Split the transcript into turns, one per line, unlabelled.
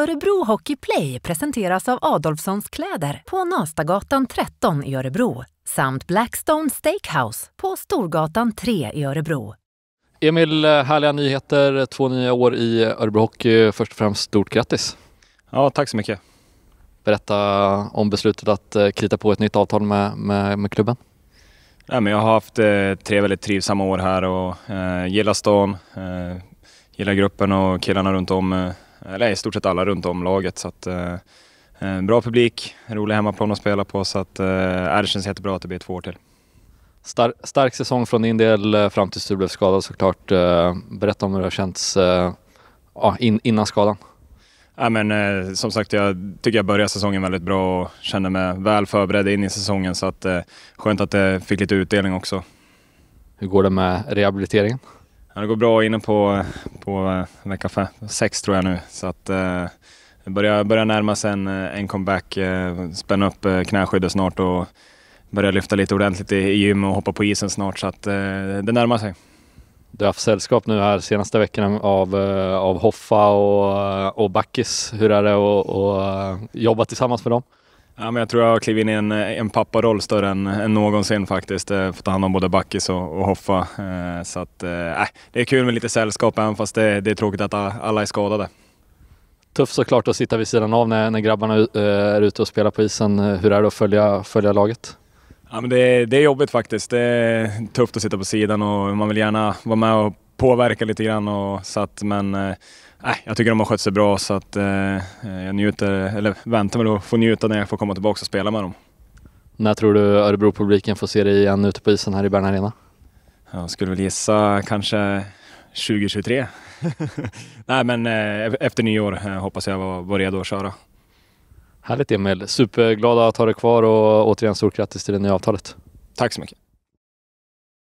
Örebro Hockey Play presenteras av Adolfssons kläder på Nastagatan 13 i Örebro samt Blackstone Steakhouse på Storgatan 3 i Örebro. Emil, eh, härliga nyheter, två nya år i Örebro Hockey. Först och främst stort grattis!
Ja, tack så mycket! Berätta om beslutet att eh, krita på ett nytt avtal med, med, med klubben. Ja, men jag har haft eh, tre väldigt trivsamma år här och eh, gillar stan, eh, gillar gruppen och killarna runt om eh, eller i stort sett alla runt om laget. Så att, eh, eh, bra publik, rolig hemmaplan att spela på så att, eh, det känns jättebra att det blir två år till. Star stark säsong från din del fram tills du blev skadad såklart. Berätta om hur det har känts in innan skadan. Ja, men, som sagt, jag tycker jag började säsongen väldigt bra och kände mig väl förberedd in i säsongen. Så att, skönt att det fick lite utdelning också. Hur går det med rehabiliteringen? Ja, det går bra inne på, på vecka eh, fem, sex tror jag nu. Så att eh, det börjar, börjar närma sig en, eh, en comeback. Eh, spänna upp knäskyddet snart och börja lyfta lite ordentligt i, i gym och hoppa på isen snart. Så att eh, det närmar sig. Du har haft sällskap nu här senaste veckorna av, av Hoffa och, och Backis. Hur är det att jobba tillsammans med dem? Ja, men jag tror jag har klivit in i en, eh, en papparoll större än, än någonsin faktiskt. Eh, fått ta hand om både Backis och, och Hoffa. Eh, så att, äh, det är kul med lite sällskap även fast det, det är tråkigt att alla är skadade. Tufft såklart att sitta vid sidan av när, när grabbarna är ute och spelar på isen. Hur är det att följa, följa laget? Ja, men det, det är jobbigt faktiskt. Det är tufft att sitta på sidan och man vill gärna vara med och påverka lite grann. Och, så att, men eh, jag tycker de har skött sig bra så att eh, eh jag njuter, eller väntar mig att få njuta när jag får komma tillbaka och spela med dem. När tror du Örebro-publiken får se dig igen ute på isen här i Bern Arena? Jag skulle väl gissa kanske 2023. Nej men eh, e-, efter nyår eh, hoppas jag vara var redo att köra. Härligt Emil! Superglada att ha dig kvar och återigen stort
grattis till det nya avtalet. Tack så mycket!